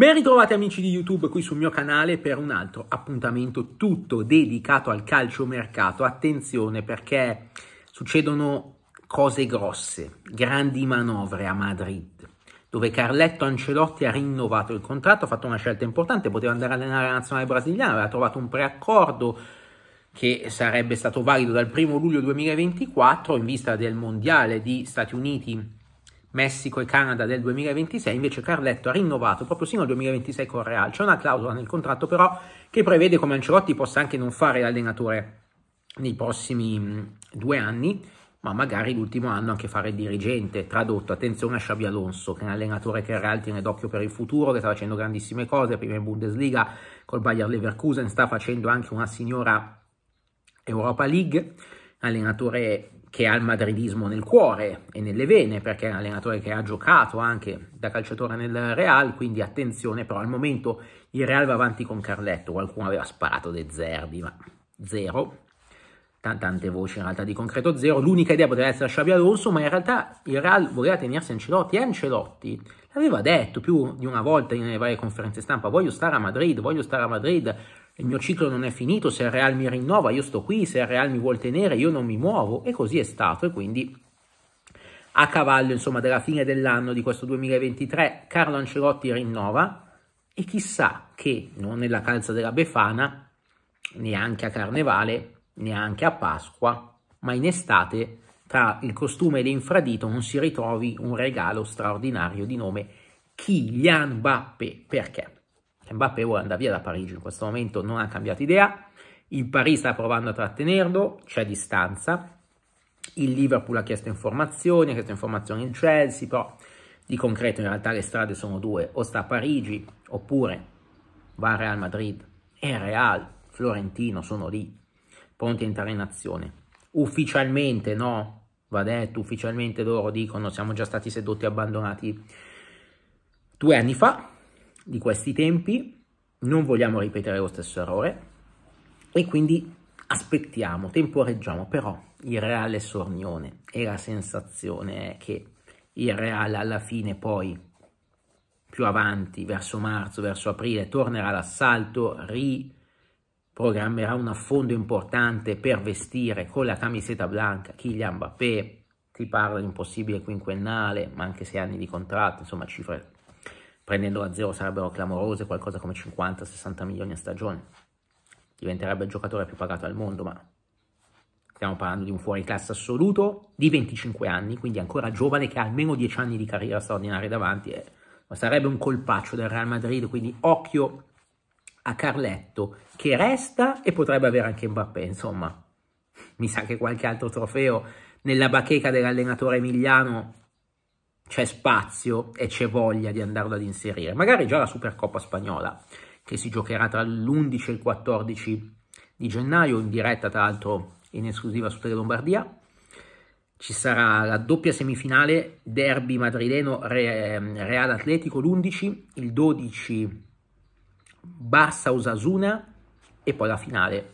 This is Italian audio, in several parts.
Ben ritrovati amici di YouTube qui sul mio canale per un altro appuntamento tutto dedicato al calciomercato. Attenzione perché succedono cose grosse, grandi manovre a Madrid, dove Carletto Ancelotti ha rinnovato il contratto, ha fatto una scelta importante, poteva andare a allenare la nazionale brasiliana, aveva trovato un preaccordo che sarebbe stato valido dal 1 luglio 2024 in vista del mondiale di Stati Uniti Messico e Canada del 2026, invece Carletto ha rinnovato proprio sino al 2026 con Real. C'è una clausola nel contratto però che prevede come Ancelotti possa anche non fare l'allenatore nei prossimi due anni, ma magari l'ultimo anno anche fare il dirigente. Tradotto, attenzione a Xabi Alonso, che è un allenatore che in realtà tiene d'occhio per il futuro, che sta facendo grandissime cose, prima in Bundesliga col Bayer Leverkusen, sta facendo anche una signora Europa League, allenatore che ha il madridismo nel cuore e nelle vene, perché è un allenatore che ha giocato anche da calciatore nel Real, quindi attenzione, però al momento il Real va avanti con Carletto, qualcuno aveva sparato dei Zerbi, ma zero, tante voci in realtà di concreto zero, l'unica idea poteva essere Xabi Alonso, ma in realtà il Real voleva tenersi Ancelotti e Ancelotti l'aveva detto più di una volta nelle varie conferenze stampa, voglio stare a Madrid, voglio stare a Madrid, il mio ciclo non è finito, se il Real mi rinnova io sto qui, se il Real mi vuol tenere io non mi muovo e così è stato e quindi a cavallo insomma della fine dell'anno di questo 2023 Carlo Ancelotti rinnova e chissà che non nella calza della Befana, neanche a Carnevale, neanche a Pasqua, ma in estate tra il costume e l'infradito non si ritrovi un regalo straordinario di nome Kylian Bappe. Perché? Mbappé vuole andare via da Parigi, in questo momento non ha cambiato idea, il Paris sta provando a trattenerlo, c'è distanza, il Liverpool ha chiesto informazioni, ha chiesto informazioni il Chelsea, però di concreto in realtà le strade sono due, o sta a Parigi oppure va a Real Madrid e Real, Florentino sono lì, pronti a entrare in azione. Ufficialmente no, va detto, ufficialmente loro dicono siamo già stati sedotti e abbandonati due anni fa, di questi tempi, non vogliamo ripetere lo stesso errore e quindi aspettiamo, temporeggiamo, però il reale sornione e la sensazione è che il reale alla fine poi più avanti, verso marzo, verso aprile, tornerà all'assalto, riprogrammerà un affondo importante per vestire con la camiseta bianca Kylian Mbappé, si parla di un possibile quinquennale, ma anche sei anni di contratto, insomma cifre prendendolo a zero sarebbero clamorose, qualcosa come 50-60 milioni a stagione. Diventerebbe il giocatore più pagato al mondo, ma stiamo parlando di un fuori classe assoluto di 25 anni, quindi ancora giovane che ha almeno 10 anni di carriera straordinaria davanti, eh. ma sarebbe un colpaccio del Real Madrid, quindi occhio a Carletto che resta e potrebbe avere anche Mbappé, insomma. Mi sa che qualche altro trofeo nella bacheca dell'allenatore Emiliano c'è spazio e c'è voglia di andarlo ad inserire. Magari già la Supercoppa spagnola, che si giocherà tra l'11 e il 14 di gennaio, in diretta tra l'altro in esclusiva su Tele Lombardia. Ci sarà la doppia semifinale derby madrileno Re, ehm, Real Atletico l'11, il 12 Barça Osasuna e poi la finale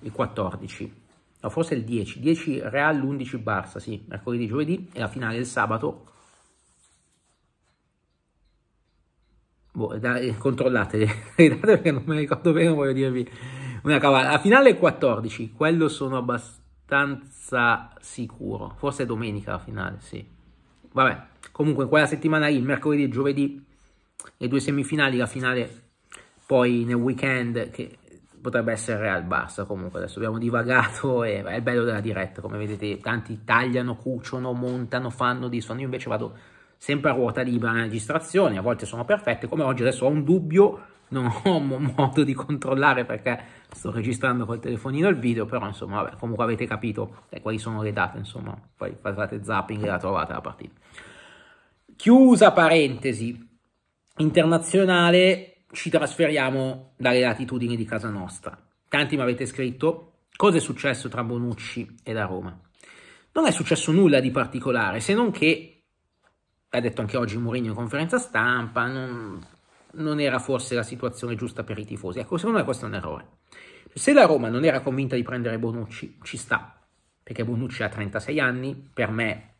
il 14. No, forse il 10, 10 Real, l'11 Barça, sì, mercoledì, giovedì e la finale il sabato Boh, controllate, perché non me ne ricordo bene, voglio dirvi una cavalla. La finale è 14, quello sono abbastanza sicuro, forse è domenica la finale, sì. Vabbè, comunque in quella settimana lì, mercoledì e giovedì, le due semifinali, la finale poi nel weekend che potrebbe essere Real Barça comunque adesso abbiamo divagato e è il bello della diretta come vedete tanti tagliano, cuciono, montano, fanno di suono io invece vado sempre a ruota libera nella registrazione, a volte sono perfette, come oggi adesso ho un dubbio, non ho modo di controllare perché sto registrando col telefonino il video, però insomma, vabbè, comunque avete capito eh, quali sono le date, insomma, poi fate zapping e la trovate la partita. Chiusa parentesi, internazionale, ci trasferiamo dalle latitudini di casa nostra. Tanti mi avete scritto cosa è successo tra Bonucci e la Roma. Non è successo nulla di particolare, se non che l'ha detto anche oggi Mourinho in conferenza stampa, non, non era forse la situazione giusta per i tifosi. Ecco, secondo me questo è un errore. Se la Roma non era convinta di prendere Bonucci, ci sta, perché Bonucci ha 36 anni, per me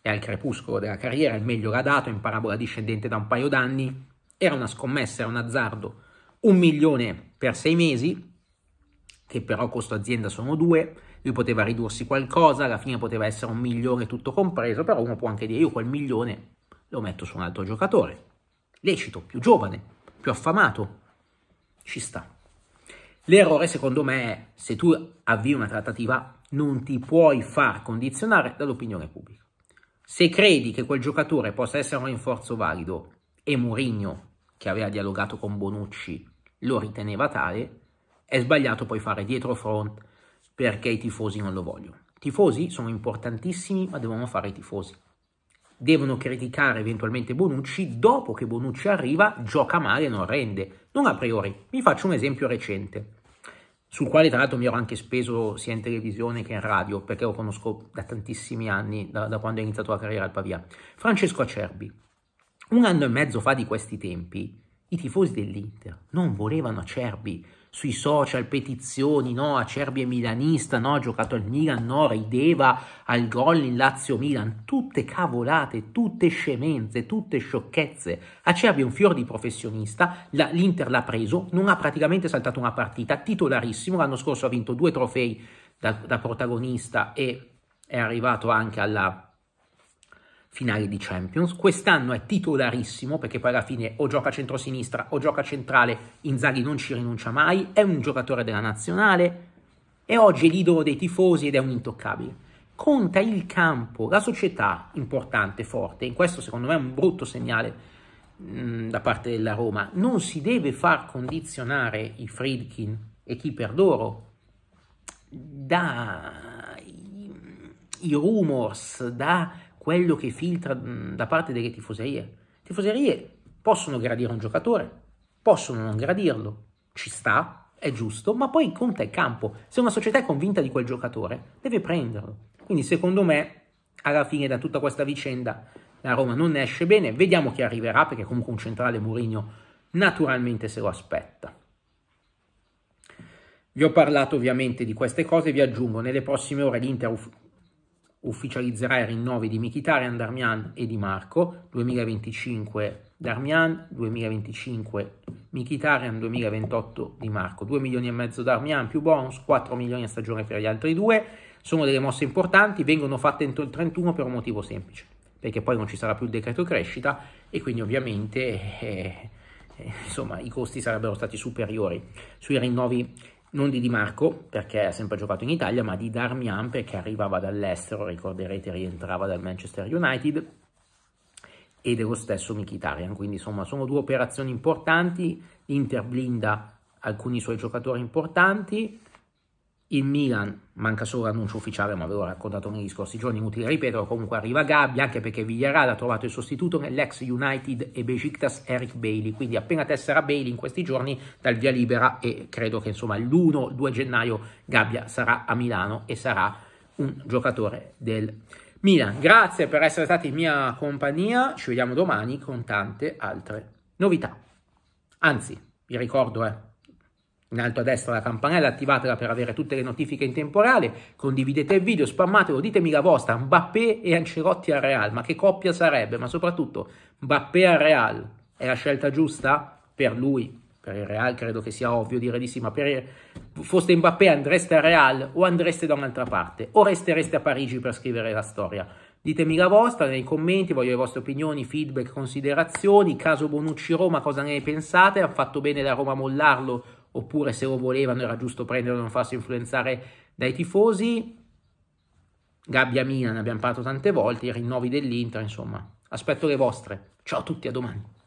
è al crepuscolo della carriera, il meglio l'ha dato, in parabola discendente da un paio d'anni, era una scommessa, era un azzardo, un milione per sei mesi, che però costo azienda sono due, lui poteva ridursi qualcosa, alla fine poteva essere un milione tutto compreso, però uno può anche dire io quel milione lo metto su un altro giocatore, lecito, più giovane, più affamato, ci sta. L'errore secondo me è se tu avvii una trattativa non ti puoi far condizionare dall'opinione pubblica. Se credi che quel giocatore possa essere un rinforzo valido e Mourinho, che aveva dialogato con Bonucci, lo riteneva tale, è sbagliato poi fare dietro front perché i tifosi non lo vogliono. tifosi sono importantissimi, ma devono fare i tifosi. Devono criticare eventualmente Bonucci dopo che Bonucci arriva, gioca male e non rende, non a priori. Vi faccio un esempio recente, sul quale tra l'altro mi ero anche speso sia in televisione che in radio, perché lo conosco da tantissimi anni, da, da quando ho iniziato la carriera al Pavia. Francesco Acerbi. Un anno e mezzo fa di questi tempi, i tifosi dell'Inter non volevano Acerbi, sui social, petizioni, no, Acerbi è milanista, no, ha giocato al Milan, no, rideva al gol in Lazio-Milan, tutte cavolate, tutte scemenze, tutte sciocchezze. Acerbi è un fior di professionista, la, l'Inter l'ha preso, non ha praticamente saltato una partita, titolarissimo, l'anno scorso ha vinto due trofei da, da protagonista e è arrivato anche alla finali di Champions. Quest'anno è titolarissimo perché poi alla fine o gioca centrosinistra o gioca centrale, Inzaghi non ci rinuncia mai, è un giocatore della nazionale e oggi è l'idolo dei tifosi ed è un intoccabile. Conta il campo, la società importante, forte, in questo secondo me è un brutto segnale mh, mm, da parte della Roma, non si deve far condizionare i Friedkin e chi per loro dai rumors, da quello che filtra da parte delle tifoserie. Le tifoserie possono gradire un giocatore, possono non gradirlo, ci sta, è giusto, ma poi conta il campo. Se una società è convinta di quel giocatore, deve prenderlo. Quindi secondo me, alla fine da tutta questa vicenda, la Roma non ne esce bene, vediamo chi arriverà, perché comunque un centrale Mourinho naturalmente se lo aspetta. Vi ho parlato ovviamente di queste cose, vi aggiungo, nelle prossime ore l'Inter ufficializzerà i rinnovi di Mkhitaryan, Darmian e Di Marco 2025 Darmian 2025 Mkhitaryan 2028 Di Marco 2 milioni e mezzo Darmian più bonus 4 milioni a stagione per gli altri due sono delle mosse importanti vengono fatte entro il 31 per un motivo semplice perché poi non ci sarà più il decreto crescita e quindi ovviamente eh, eh insomma, i costi sarebbero stati superiori sui rinnovi non di Di Marco perché ha sempre giocato in Italia, ma di Darmian perché arrivava dall'estero, ricorderete rientrava dal Manchester United e dello stesso Mkhitaryan, quindi insomma sono due operazioni importanti, l'Inter blinda alcuni suoi giocatori importanti, il Milan, manca solo l'annuncio ufficiale, ma ve l'ho raccontato negli scorsi giorni, inutile ripetere, comunque arriva Gabbia, anche perché Villaral ha trovato il sostituto nell'ex United e Besiktas Eric Bailey, quindi appena tessera Bailey in questi giorni dal via libera e credo che insomma l'1-2 gennaio Gabbia sarà a Milano e sarà un giocatore del Milan. Grazie per essere stati in mia compagnia, ci vediamo domani con tante altre novità. Anzi, vi ricordo, eh in alto a destra la campanella, attivatela per avere tutte le notifiche in tempo reale, condividete il video, spammatelo, ditemi la vostra, Mbappé e Ancelotti al Real, ma che coppia sarebbe? Ma soprattutto, Mbappé al Real, è la scelta giusta? Per lui, per il Real credo che sia ovvio dire di sì, ma per il... foste Mbappé andreste al Real o andreste da un'altra parte? O restereste a Parigi per scrivere la storia? Ditemi la vostra nei commenti, voglio le vostre opinioni, feedback, considerazioni, caso Bonucci Roma, cosa ne pensate? Ha fatto bene la Roma a mollarlo oppure se lo volevano era giusto prenderlo e non farsi influenzare dai tifosi. Gabbia Mina, ne abbiamo parlato tante volte, i rinnovi dell'Inter, insomma. Aspetto le vostre. Ciao a tutti, a domani.